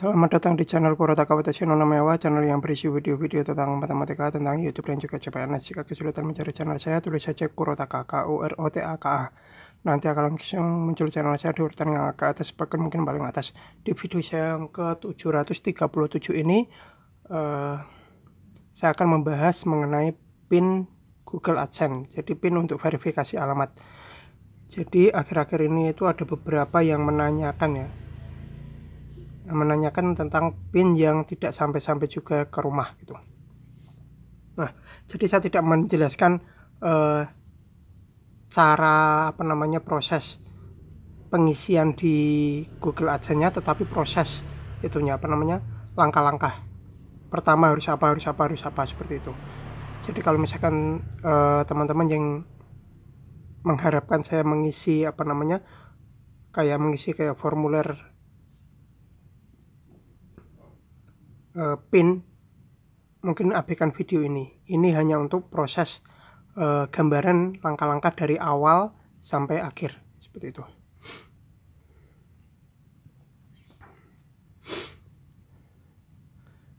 Selamat datang di channel Kurota Kabupaten no Namewa, channel yang berisi video-video tentang matematika, tentang YouTube dan juga CPNS. Jika kesulitan mencari channel saya, tulis saja Kurota K U R O T A K A. Nanti akan langsung muncul channel saya di urutan yang ke atas, bahkan mungkin paling atas. Di video saya yang ke-737 ini, uh, saya akan membahas mengenai PIN Google AdSense. Jadi PIN untuk verifikasi alamat. Jadi akhir-akhir ini itu ada beberapa yang menanyakan ya menanyakan tentang pin yang tidak sampai-sampai juga ke rumah gitu. Nah, jadi saya tidak menjelaskan eh, cara apa namanya proses pengisian di Google Adsense-nya, tetapi proses itunya apa namanya langkah-langkah. Pertama harus apa, harus apa, harus apa seperti itu. Jadi kalau misalkan teman eh, teman-teman yang mengharapkan saya mengisi apa namanya kayak mengisi kayak formulir uh, pin mungkin abaikan video ini ini hanya untuk proses uh, gambaran langkah-langkah dari awal sampai akhir seperti itu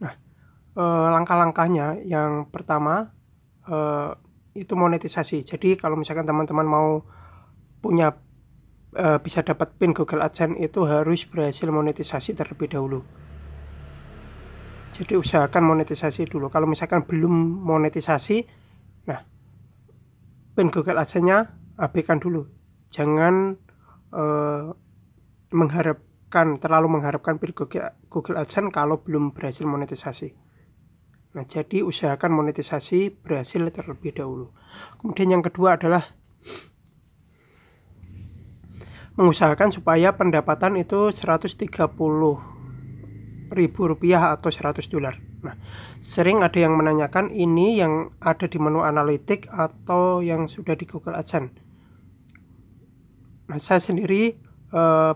nah uh, langkah-langkahnya yang pertama uh, itu monetisasi jadi kalau misalkan teman-teman mau punya bisa dapat pin Google AdSense itu harus berhasil monetisasi terlebih dahulu jadi usahakan monetisasi dulu kalau misalkan belum monetisasi nah pin Google AdSense-nya abaikan dulu jangan eh, mengharapkan terlalu mengharapkan pin Google, Google AdSense kalau belum berhasil monetisasi nah jadi usahakan monetisasi berhasil terlebih dahulu kemudian yang kedua adalah mengusahakan supaya pendapatan itu 130 ribu rupiah atau 100 dolar. Nah, sering ada yang menanyakan ini yang ada di menu analitik atau yang sudah di Google AdSense. Nah, saya sendiri eh,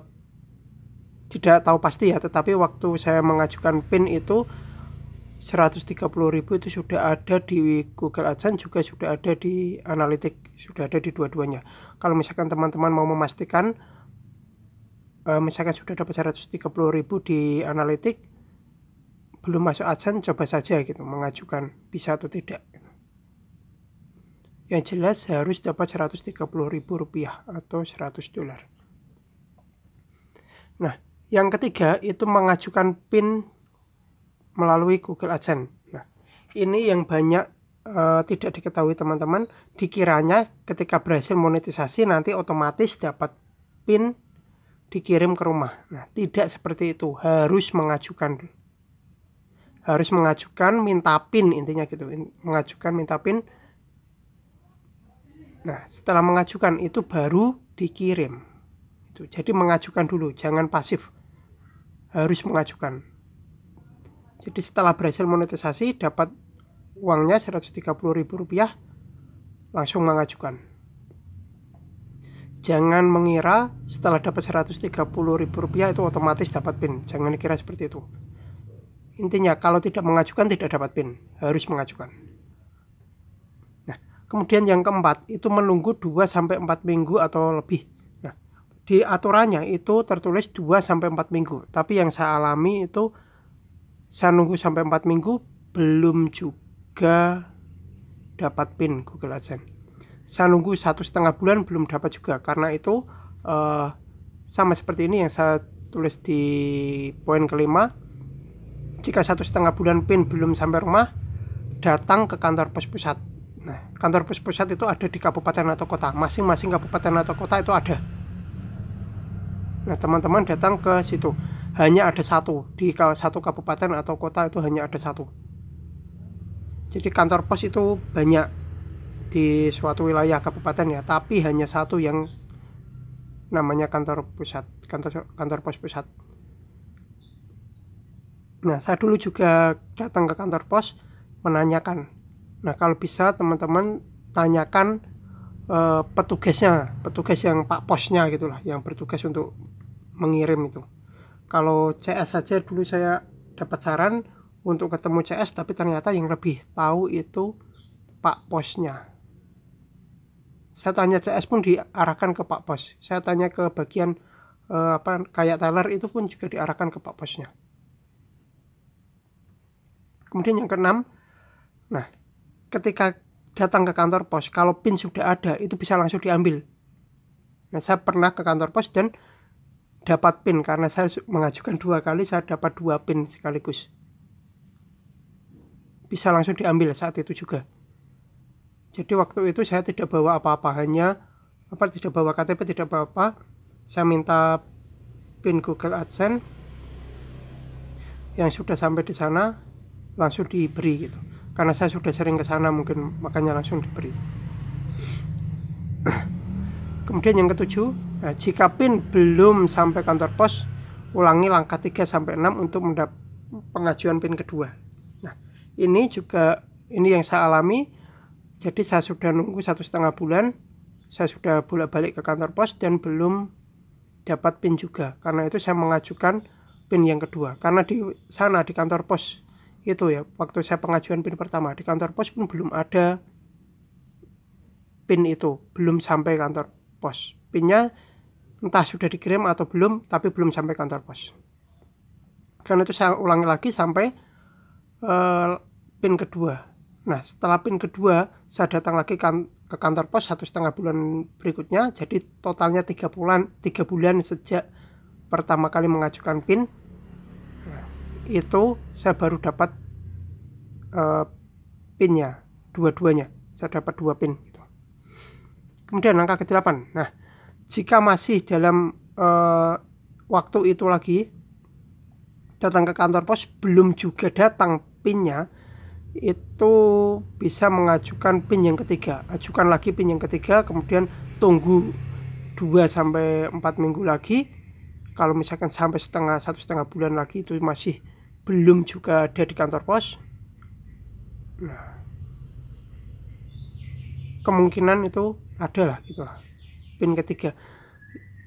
tidak tahu pasti ya, tetapi waktu saya mengajukan PIN itu 130.000 itu sudah ada di Google AdSense juga sudah ada di analitik, sudah ada di dua-duanya. Kalau misalkan teman-teman mau memastikan Eh, misalkan sudah dapat 130 ribu di analitik belum masuk adsense coba saja gitu mengajukan bisa atau tidak yang jelas harus dapat 130 ribu rupiah atau 100 dolar nah yang ketiga itu mengajukan PIN melalui Google AdSense nah ini yang banyak eh, tidak diketahui teman-teman dikiranya ketika berhasil monetisasi nanti otomatis dapat PIN dikirim ke rumah. Nah, tidak seperti itu. Harus mengajukan. Harus mengajukan minta PIN intinya gitu. Mengajukan minta PIN. Nah, setelah mengajukan itu baru dikirim. Jadi mengajukan dulu, jangan pasif. Harus mengajukan. Jadi setelah berhasil monetisasi dapat uangnya rp rupiah, langsung mengajukan jangan mengira setelah dapat 130 ribu rupiah itu otomatis dapat pin jangan dikira seperti itu intinya kalau tidak mengajukan tidak dapat pin harus mengajukan nah kemudian yang keempat itu menunggu 2-4 minggu atau lebih nah di aturannya itu tertulis 2-4 minggu tapi yang saya alami itu saya nunggu sampai 4 minggu belum juga dapat pin Google AdSense saya nunggu satu setengah bulan belum dapat juga karena itu uh, sama seperti ini yang saya tulis di poin kelima jika satu setengah bulan pin belum sampai rumah datang ke kantor pos pusat nah kantor pos pusat itu ada di kabupaten atau kota masing-masing kabupaten atau kota itu ada nah teman-teman datang ke situ hanya ada satu di satu kabupaten atau kota itu hanya ada satu jadi kantor pos itu banyak di suatu wilayah kabupaten ya tapi hanya satu yang namanya kantor pusat kantor kantor pos pusat nah saya dulu juga datang ke kantor pos menanyakan nah kalau bisa teman-teman tanyakan e, petugasnya petugas yang pak posnya gitulah yang bertugas untuk mengirim itu kalau CS saja dulu saya dapat saran untuk ketemu CS tapi ternyata yang lebih tahu itu pak posnya saya tanya CS pun diarahkan ke Pak Bos saya tanya ke bagian eh, apa kayak teller itu pun juga diarahkan ke Pak Bosnya kemudian yang keenam nah ketika datang ke kantor pos kalau pin sudah ada itu bisa langsung diambil nah saya pernah ke kantor pos dan dapat pin karena saya mengajukan dua kali saya dapat dua pin sekaligus bisa langsung diambil saat itu juga jadi waktu itu saya tidak bawa apa-apa hanya apa tidak bawa KTP tidak bawa apa. Saya minta pin Google AdSense yang sudah sampai di sana langsung diberi gitu. Karena saya sudah sering ke sana mungkin makanya langsung diberi. Kemudian yang ketujuh, nah, jika PIN belum sampai kantor pos, ulangi langkah 3 sampai 6 untuk mendapat pengajuan PIN kedua. Nah, ini juga ini yang saya alami jadi saya sudah nunggu satu setengah bulan saya sudah bolak-balik ke kantor pos dan belum dapat PIN juga karena itu saya mengajukan PIN yang kedua karena di sana di kantor pos itu ya waktu saya pengajuan PIN pertama di kantor pos pun belum ada PIN itu belum sampai kantor pos PINnya entah sudah dikirim atau belum tapi belum sampai kantor pos karena itu saya ulangi lagi sampai uh, pin kedua Nah setelah pin kedua saya datang lagi kan, ke kantor pos satu setengah bulan berikutnya. Jadi totalnya tiga bulan tiga bulan sejak pertama kali mengajukan pin nah, itu saya baru dapat uh, pinnya dua-duanya saya dapat dua pin gitu. kemudian langkah ke delapan nah jika masih dalam uh, waktu itu lagi datang ke kantor pos belum juga datang pinnya itu bisa mengajukan pin yang ketiga ajukan lagi pin yang ketiga kemudian tunggu 2 sampai 4 minggu lagi kalau misalkan sampai setengah satu setengah bulan lagi itu masih belum juga ada di kantor pos nah, kemungkinan itu adalah gitu pin ketiga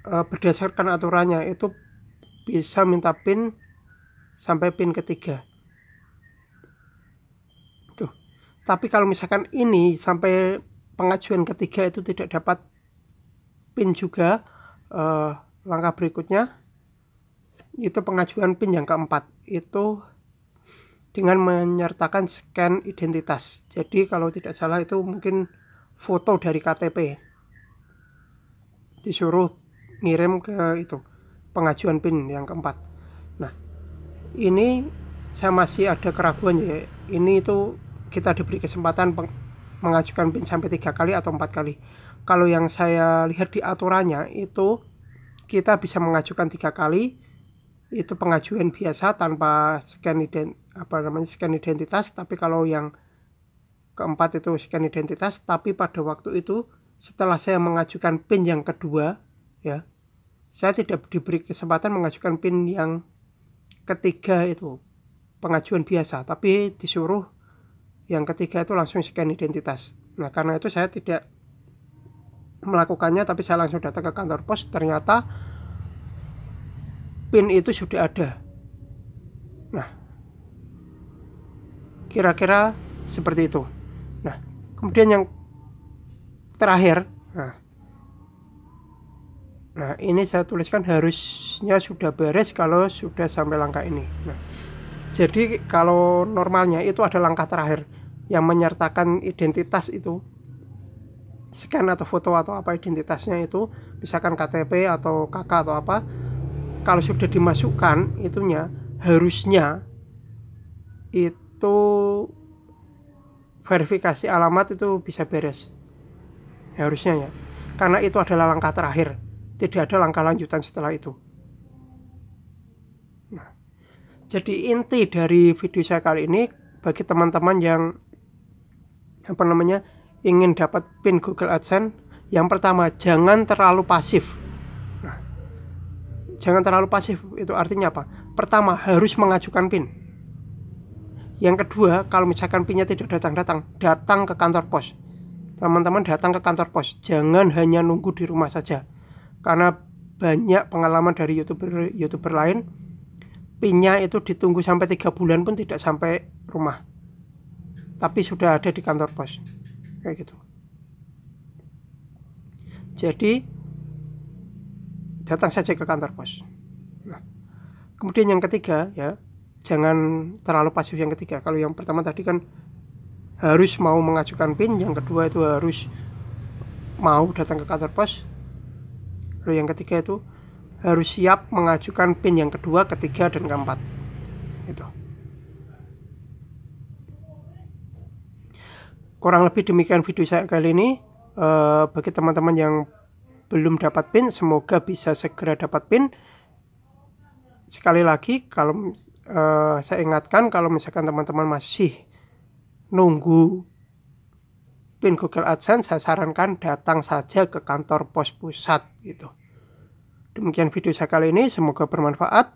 e, berdasarkan aturannya itu bisa minta pin sampai pin ketiga tapi kalau misalkan ini sampai pengajuan ketiga itu tidak dapat pin juga eh, langkah berikutnya itu pengajuan pin yang keempat itu dengan menyertakan scan identitas jadi kalau tidak salah itu mungkin foto dari KTP disuruh ngirim ke itu pengajuan pin yang keempat nah ini saya masih ada keraguan ya ini itu kita diberi kesempatan mengajukan PIN sampai tiga kali atau empat kali. Kalau yang saya lihat di aturannya itu kita bisa mengajukan tiga kali itu pengajuan biasa tanpa scan ident apa namanya scan identitas tapi kalau yang keempat itu scan identitas tapi pada waktu itu setelah saya mengajukan PIN yang kedua ya saya tidak diberi kesempatan mengajukan PIN yang ketiga itu pengajuan biasa tapi disuruh yang ketiga itu langsung scan identitas nah karena itu saya tidak melakukannya tapi saya langsung datang ke kantor pos ternyata pin itu sudah ada nah kira-kira seperti itu nah kemudian yang terakhir nah nah ini saya tuliskan harusnya sudah beres kalau sudah sampai langkah ini nah jadi kalau normalnya itu ada langkah terakhir yang menyertakan identitas itu scan atau foto atau apa identitasnya itu misalkan KTP atau KK atau apa kalau sudah dimasukkan itunya harusnya itu verifikasi alamat itu bisa beres harusnya ya karena itu adalah langkah terakhir tidak ada langkah lanjutan setelah itu nah, jadi inti dari video saya kali ini bagi teman-teman yang apa namanya ingin dapat pin Google AdSense yang pertama jangan terlalu pasif nah, jangan terlalu pasif itu artinya apa pertama harus mengajukan pin yang kedua kalau misalkan pinnya tidak datang-datang datang ke kantor pos teman-teman datang ke kantor pos jangan hanya nunggu di rumah saja karena banyak pengalaman dari youtuber youtuber lain pinnya itu ditunggu sampai tiga bulan pun tidak sampai rumah tapi sudah ada di kantor pos kayak gitu jadi datang saja ke kantor pos nah, kemudian yang ketiga ya jangan terlalu pasif yang ketiga kalau yang pertama tadi kan harus mau mengajukan PIN yang kedua itu harus mau datang ke kantor pos lalu yang ketiga itu harus siap mengajukan PIN yang kedua, ketiga, dan keempat. Itu. kurang lebih demikian video saya kali ini e, bagi teman-teman yang belum dapat pin semoga bisa segera dapat pin sekali lagi kalau e, saya ingatkan kalau misalkan teman-teman masih nunggu pin Google AdSense saya sarankan datang saja ke kantor pos pusat gitu demikian video saya kali ini semoga bermanfaat